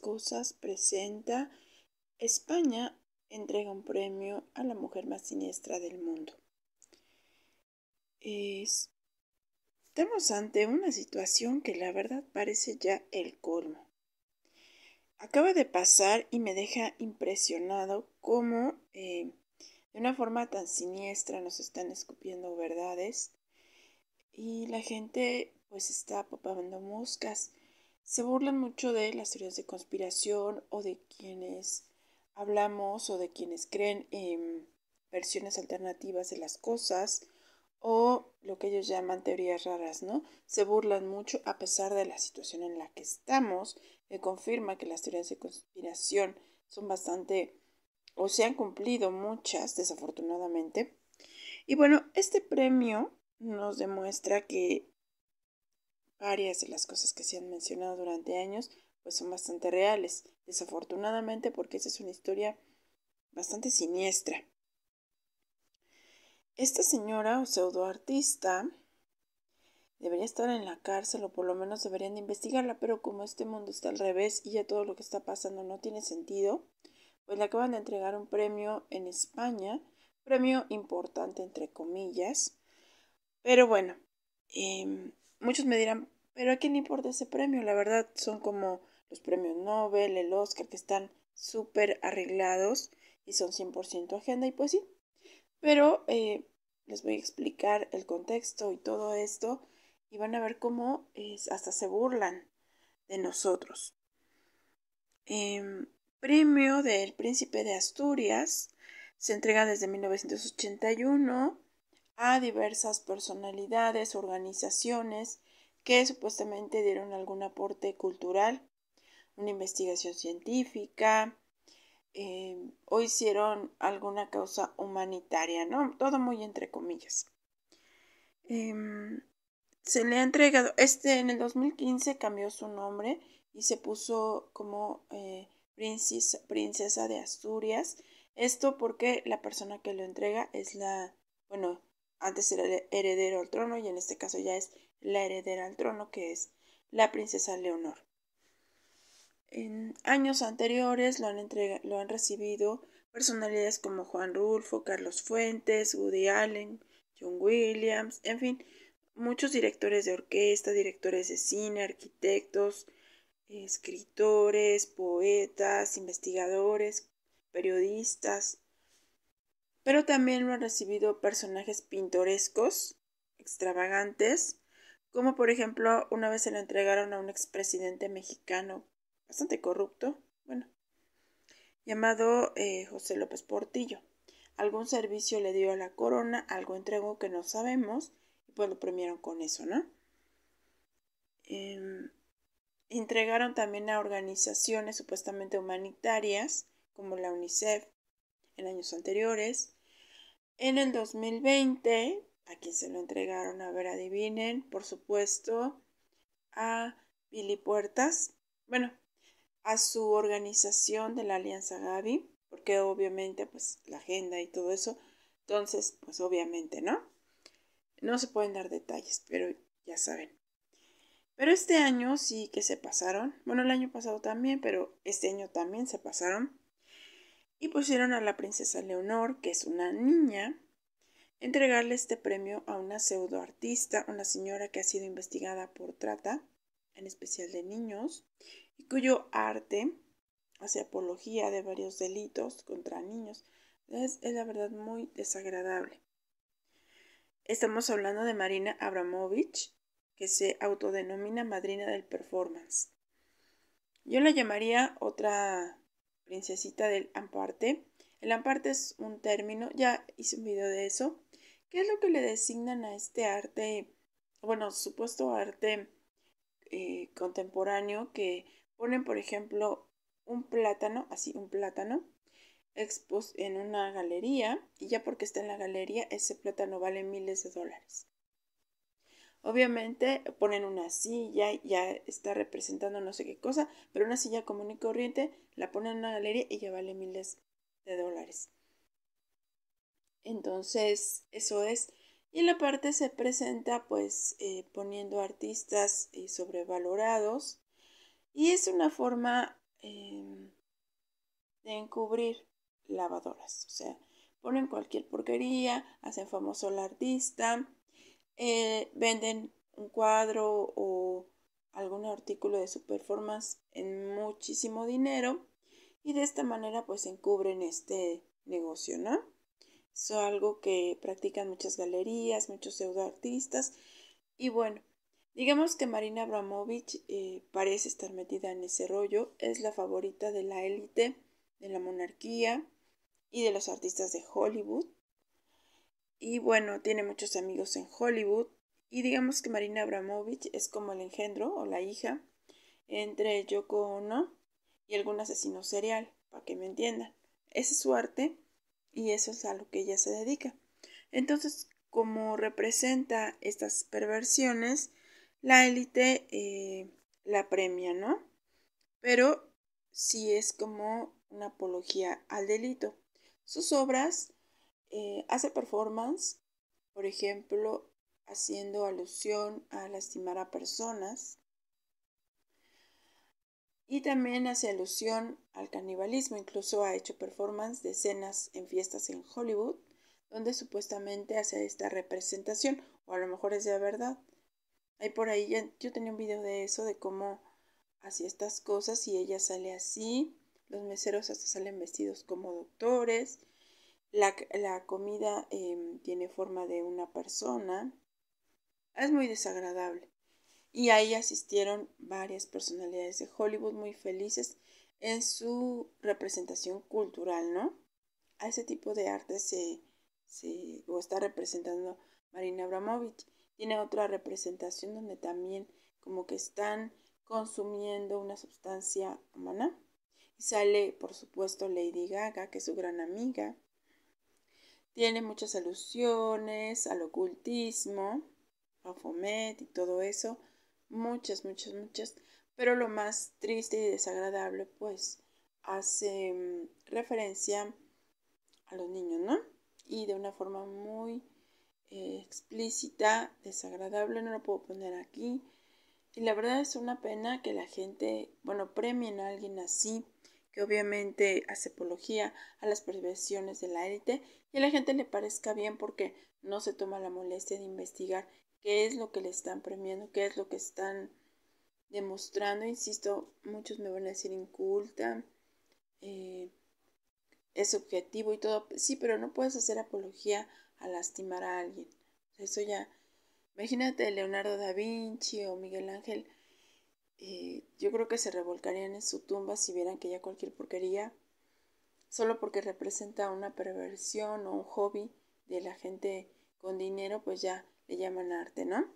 cosas presenta España entrega un premio a la mujer más siniestra del mundo. Estamos ante una situación que la verdad parece ya el colmo. Acaba de pasar y me deja impresionado cómo eh, de una forma tan siniestra nos están escupiendo verdades y la gente pues está popando moscas. Se burlan mucho de las teorías de conspiración o de quienes hablamos o de quienes creen en versiones alternativas de las cosas o lo que ellos llaman teorías raras, ¿no? Se burlan mucho a pesar de la situación en la que estamos, que confirma que las teorías de conspiración son bastante o se han cumplido muchas, desafortunadamente. Y bueno, este premio nos demuestra que varias de las cosas que se han mencionado durante años pues son bastante reales, desafortunadamente porque esa es una historia bastante siniestra. Esta señora o pseudoartista debería estar en la cárcel o por lo menos deberían de investigarla, pero como este mundo está al revés y ya todo lo que está pasando no tiene sentido, pues le acaban de entregar un premio en España, premio importante entre comillas, pero bueno, em, muchos me dirán, pero ¿a quién importa ese premio? La verdad son como los premios Nobel, el Oscar, que están súper arreglados y son 100% agenda y pues sí. Pero eh, les voy a explicar el contexto y todo esto y van a ver cómo es, hasta se burlan de nosotros. Em, premio del Príncipe de Asturias se entrega desde 1981 a diversas personalidades, organizaciones que supuestamente dieron algún aporte cultural, una investigación científica eh, o hicieron alguna causa humanitaria, ¿no? Todo muy entre comillas. Em, se le ha entregado, este en el 2015 cambió su nombre y se puso como eh, princesa, princesa de Asturias. Esto porque la persona que lo entrega es la, bueno, antes era el heredero al trono y en este caso ya es la heredera al trono, que es la princesa Leonor. En años anteriores lo han, lo han recibido personalidades como Juan Rulfo, Carlos Fuentes, Woody Allen, John Williams, en fin, muchos directores de orquesta, directores de cine, arquitectos, escritores, poetas, investigadores, periodistas, pero también lo han recibido personajes pintorescos, extravagantes, como por ejemplo una vez se lo entregaron a un expresidente mexicano bastante corrupto, bueno, llamado eh, José López Portillo. Algún servicio le dio a la corona, algo entregó que no sabemos, y pues lo premiaron con eso, ¿no? Em, entregaron también a organizaciones supuestamente humanitarias, como la UNICEF, en años anteriores. En el 2020, a quien se lo entregaron, a ver, adivinen, por supuesto, a Billy Puertas, bueno, a su organización de la Alianza Gaby, porque obviamente, pues, la agenda y todo eso, entonces, pues, obviamente, ¿no? No se pueden dar detalles, pero ya saben. Pero este año sí que se pasaron, bueno, el año pasado también, pero este año también se pasaron y pusieron a la princesa Leonor, que es una niña, entregarle este premio a una pseudoartista, una señora que ha sido investigada por trata, en especial de niños, y cuyo arte hace apología de varios delitos contra niños. es la verdad muy desagradable. Estamos hablando de Marina Abramovich, que se autodenomina madrina del performance. Yo la llamaría otra princesita del amparte. El amparte es un término, ya hice un video de eso. ¿Qué es lo que le designan a este arte, bueno, supuesto arte eh, contemporáneo que ponen, por ejemplo, un plátano, así un plátano, expuesto en una galería y ya porque está en la galería ese plátano vale miles de dólares. Obviamente ponen una silla, ya está representando no sé qué cosa, pero una silla común y corriente la ponen en una galería y ya vale miles de dólares. Entonces, eso es. Y la parte se presenta pues eh, poniendo artistas eh, sobrevalorados y es una forma em, de encubrir lavadoras. O sea, ponen cualquier porquería, hacen famoso al artista, eh, venden un cuadro o algún artículo de su performance en muchísimo dinero y de esta manera pues encubren este negocio, ¿no? Es algo que practican muchas galerías, muchos pseudoartistas y bueno, digamos que Marina Abramovich eh, parece estar metida en ese rollo, es la favorita de la élite, de la monarquía y de los artistas de Hollywood y bueno, tiene muchos amigos en Hollywood. Y digamos que Marina Abramovich es como el engendro o la hija entre Yoko Ono y algún asesino serial, para que me entiendan. Ese es su arte y eso es a lo que ella se dedica. Entonces, como representa estas perversiones, la élite eh, la premia, ¿no? Pero sí es como una apología al delito. Sus obras eh, hace performance, por ejemplo, haciendo alusión a lastimar a personas y también hace alusión al canibalismo. Incluso ha hecho performance de escenas en fiestas en Hollywood, donde supuestamente hace esta representación, o a lo mejor es de verdad. ahí por ahí, yo tenía un video de eso, de cómo hacía estas cosas y ella sale así. Los meseros hasta salen vestidos como doctores. La, la comida em, tiene forma de una persona. Es muy desagradable. Y ahí asistieron varias personalidades de Hollywood muy felices en su representación cultural, ¿no? A ese tipo de arte se, se está representando Marina Abramovich. Tiene otra representación donde también como que están consumiendo una sustancia humana. Y sale, por supuesto, Lady Gaga, que es su gran amiga. Tiene muchas alusiones al ocultismo, a Fomet y todo eso. Muchas, muchas, muchas. Pero lo más triste y desagradable, pues, hace mm, referencia a los niños, ¿no? Y de una forma muy eh, explícita, desagradable, no lo puedo poner aquí. Y la verdad es una pena que la gente, bueno, premien a alguien así, que obviamente hace apología a las perversiones de la élite, y a la gente le parezca bien porque no se toma la molestia de investigar qué es lo que le están premiando, qué es lo que están demostrando. Insisto, muchos me van a decir inculta, eh, es subjetivo y todo. Sí, pero no puedes hacer apología a lastimar a alguien. Eso ya. Imagínate Leonardo da Vinci o Miguel Ángel. Eh, yo creo que se revolcarían en su tumba si vieran que ya cualquier porquería solo porque representa una perversión o un hobby de la gente con dinero, pues ya le llaman arte, ¿no?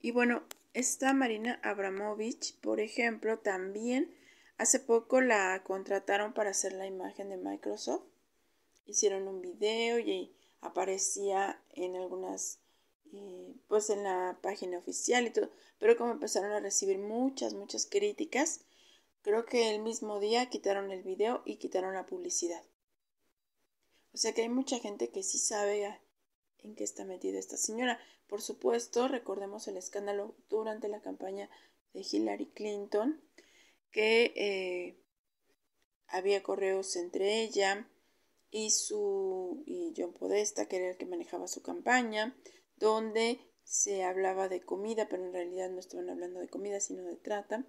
Y bueno, esta Marina Abramovich, por ejemplo, también hace poco la contrataron para hacer la imagen de Microsoft. Hicieron un video y aparecía en algunas, eh, pues en la página oficial y todo. Pero como empezaron a recibir muchas, muchas críticas, Creo que el mismo día quitaron el video y quitaron la publicidad. O sea que hay mucha gente que sí sabe en qué está metida esta señora. Por supuesto, recordemos el escándalo durante la campaña de Hillary Clinton, que eh, había correos entre ella y su y John Podesta, que era el que manejaba su campaña, donde se hablaba de comida, pero en realidad no estaban hablando de comida, sino de trata,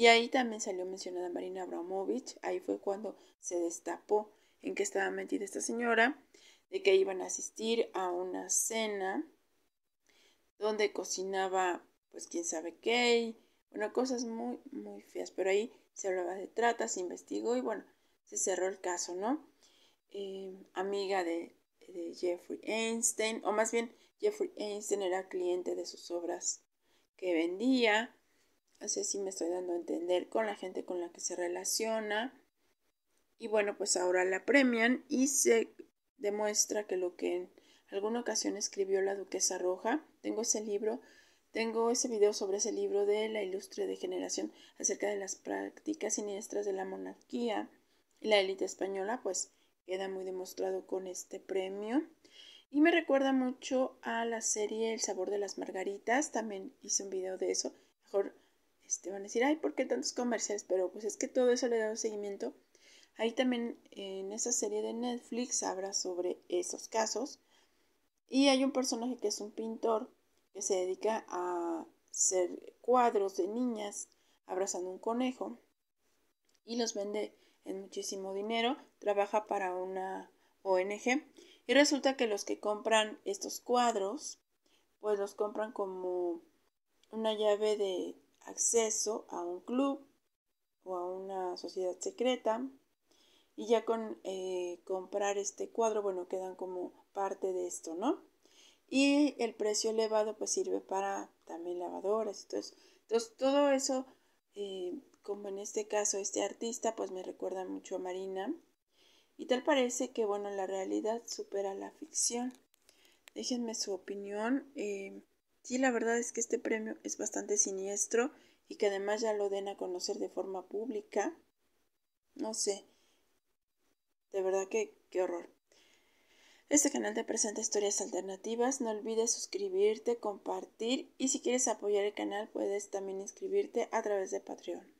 y ahí también salió mencionada Marina Abramovich, ahí fue cuando se destapó en que estaba metida esta señora, de que iban a asistir a una cena donde cocinaba pues quién sabe qué, bueno, cosas muy, muy feas, pero ahí se hablaba de trata, se investigó y bueno, se cerró el caso, ¿no? Em, amiga de, de Jeffrey Einstein, o más bien Jeffrey Einstein era cliente de sus obras que vendía, Así me estoy dando a entender con la gente con la que se relaciona. Y bueno, pues ahora la premian y se demuestra que lo que en alguna ocasión escribió la Duquesa Roja, tengo ese libro, tengo ese video sobre ese libro de la ilustre degeneración acerca de las prácticas siniestras de la monarquía y la élite española, pues queda muy demostrado con este premio. Y me recuerda mucho a la serie El sabor de las margaritas, también hice un video de eso, mejor este, van a decir, ay, ¿por qué tantos comerciales? Pero pues es que todo eso le da un seguimiento. Ahí también en esa serie de Netflix habla sobre esos casos. Y hay un personaje que es un pintor que se dedica a hacer cuadros de niñas abrazando un conejo y los vende en muchísimo dinero. Trabaja para una ONG y resulta que los que compran estos cuadros, pues los compran como una llave de acceso a un club o a una sociedad secreta. Y ya con eh, comprar este cuadro, bueno, quedan como parte de esto, ¿no? Y el precio elevado pues sirve para también lavadoras. Entonces, entonces todo eso, eh, como en este caso este artista, pues me recuerda mucho a Marina. Y tal parece que, bueno, la realidad supera la ficción. Déjenme su opinión. Eh, Sí, la verdad es que este premio es bastante siniestro y que además ya lo den a conocer de forma pública. No sé. De verdad que qué horror. Este canal te presenta historias alternativas. No olvides suscribirte, compartir y si quieres apoyar el canal puedes también inscribirte a través de Patreon.